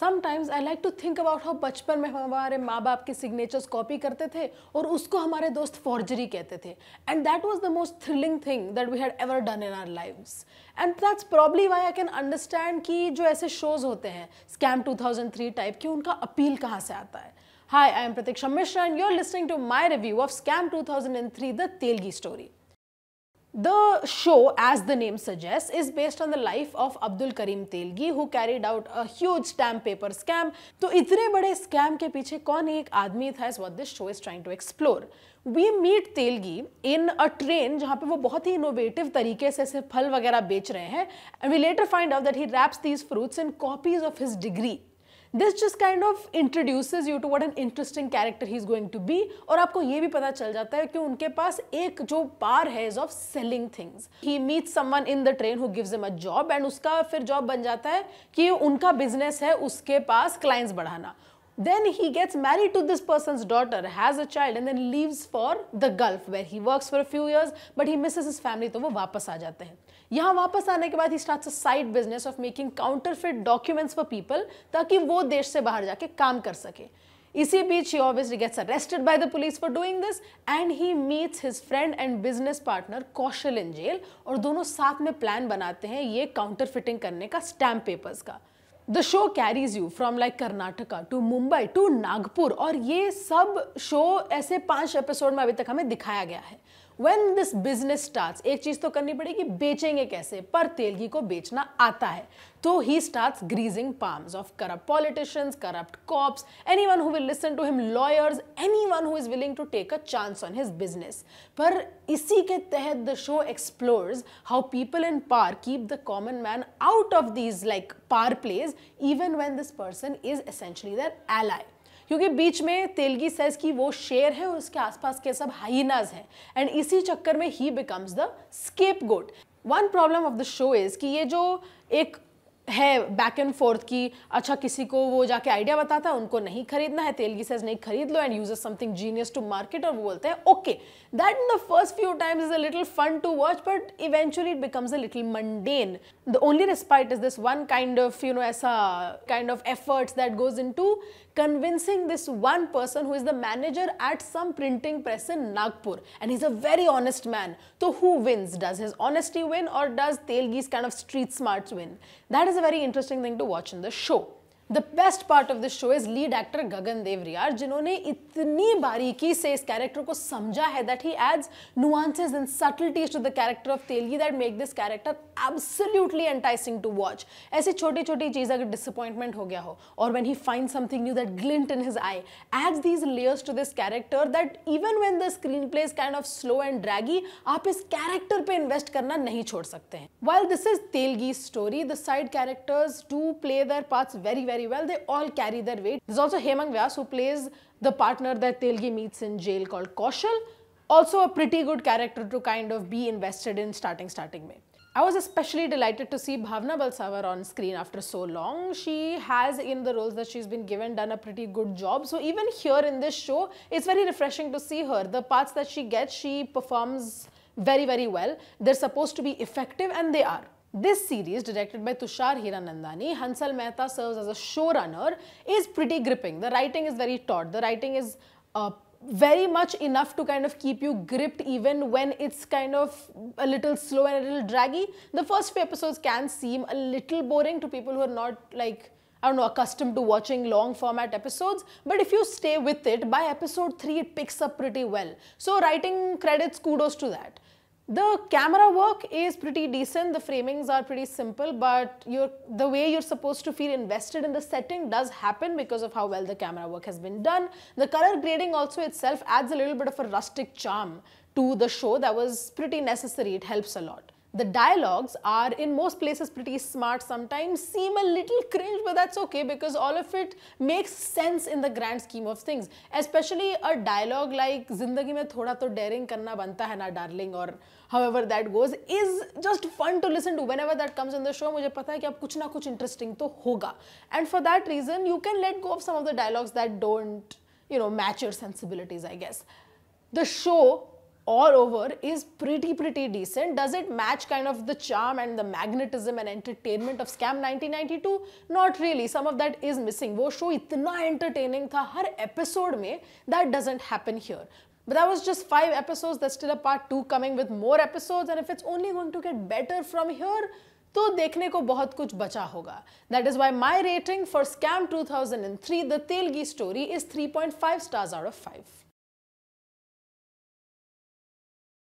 Sometimes I like to think about how बचपन में हमारे माँ बाप के सिग्नेचर्स कॉपी करते थे और उसको हमारे दोस्त फॉर्जरी कहते थे and that was the most thrilling thing that we had ever done in our life and that's probably why I can understand कि जो ऐसे शोज होते हैं scam two thousand three type के उनका अपील कहाँ से आता है hi I am Pratiksha Mishra and you are listening to my review of scam two thousand and three the Telgi story The show, as the name suggests, is based on the life of Abdul Karim Telgi, who carried out a huge stamp paper scam. तो इतने बड़े scam के पीछे कौन एक आदमी था is what this show is trying to explore. We meet Telgi in a train जहाँ पे वो बहुत ही इनोवेटिव तरीके से ऐसे फल वगैरह बेच रहे हैं and we later find out that he wraps these fruits in copies of his degree this just kind of introduces you to what an interesting character he is going to be और आपको ये भी पता चल जाता है कि उनके पास एक जो पार है is of selling things he meet someone in the train who gives him a job एंड उसका फिर जॉब बन जाता है कि उनका बिजनेस है उसके पास क्लाइंट्स बढ़ाना then he gets married to this person's daughter has a child and then leaves for the gulf where he works for a few years but he misses his family तो वो वापस आ जाते हैं यहाँ वापस आने के बाद he start side business of making counterfeit documents for people ताकि वो देश से बाहर जाके काम कर सके इसी बीच he obviously gets arrested by the police for doing this and he meets his friend and business partner Kaushal in jail और दोनों साथ में प्लान बनाते हैं ये काउंटर फिटिंग करने का स्टैम्प पेपर्स का the show carries you from like Karnataka to Mumbai to Nagpur और ये सब शो ऐसे पांच एपिसोड में अभी तक हमें दिखाया गया है वेन दिस बिजनेस स्टार्ट्स एक चीज तो करनी पड़ेगी बेचेंगे कैसे पर तेलगी को बेचना आता है तो he starts greasing palm of corrupt politicians corrupt cops any who will listen to him lawyers anyone is willing to take a chance on his business पर इसी के तहत the show explores how people in power keep the common man out of these like power plays even when this person is essentially their ally क्योंकि बीच में Telgi says की वो शेर है और उसके आसपास के सब हाइनाज हैं एंड इसी चक्कर में ही becomes the scapegoat one problem of the show is कि ये जो एक है बैक एंड फोर्थ की अच्छा किसी को वो जाके आइडिया बताता है उनको नहीं खरीदना है तेलगी सेज नहीं खरीद लो and uses something genius to market और वो बोलते हैं okay that in the first few times is a little fun to watch but eventually it becomes a little mundane the only respite is this one kind of you know ऐसा kind of efforts that goes in to convincing this one person who is the manager at some printing press in Nagpur and is a very honest man तो who wins does his honesty win और does Telgi's kind of street smart win that is is a very interesting thing to watch in the show. The best part of the show is lead actor Gagan Devriyar, jinhone itni bariki se is character ko samjha hai that he adds nuances and subtleties to the character of Telgi that make this character absolutely enticing to watch. Aise chote chote cheez agar disappointment ho gaya ho or when he finds something new that glint in his eye adds these layers to this character that even when the screenplay is kind of slow and draggy, aap is character pe invest karna nahi chhod sakte While this is Telgi's story, the side characters do play their parts very well very well. They all carry their weight. There's also Hemang Vyas who plays the partner that Telgi meets in jail called Kaushal. Also a pretty good character to kind of be invested in starting starting May. I was especially delighted to see Bhavna Balsavar on screen after so long. She has, in the roles that she's been given, done a pretty good job. So even here in this show, it's very refreshing to see her. The parts that she gets, she performs very, very well. They're supposed to be effective and they are. This series, directed by Tushar Hiranandani, Hansal Mehta serves as a showrunner, is pretty gripping. The writing is very taut. The writing is uh, very much enough to kind of keep you gripped even when it's kind of a little slow and a little draggy. The first few episodes can seem a little boring to people who are not like I don't know, accustomed to watching long format episodes, but if you stay with it, by episode 3 it picks up pretty well. So writing credits, kudos to that. The camera work is pretty decent, the framings are pretty simple, but the way you're supposed to feel invested in the setting does happen because of how well the camera work has been done. The color grading also itself adds a little bit of a rustic charm to the show that was pretty necessary, it helps a lot. The dialogues are in most places pretty smart sometimes, seem a little cringe but that's okay because all of it makes sense in the grand scheme of things. Especially a dialogue like Zindagi mein thoda to daring karna banta hai na darling or however that goes is just fun to listen to. Whenever that comes in the show, मुझे पता है कि अब कुछ ना कुछ interesting to hoga. And for that reason, you can let go of some of the dialogues that don't, you know, match your sensibilities I guess. The show all over is pretty, pretty decent. Does it match kind of the charm and the magnetism and entertainment of Scam 1992? Not really. Some of that is missing. वो show itna entertaining था हर episode में. That doesn't happen here. But that was just five episodes. There's still a part two coming with more episodes. And if it's only going to get better from here, तो देखने को बहुत कुछ बचा होगा that is why my rating for scam 2003 the Telgi story is 3.5 stars out of 5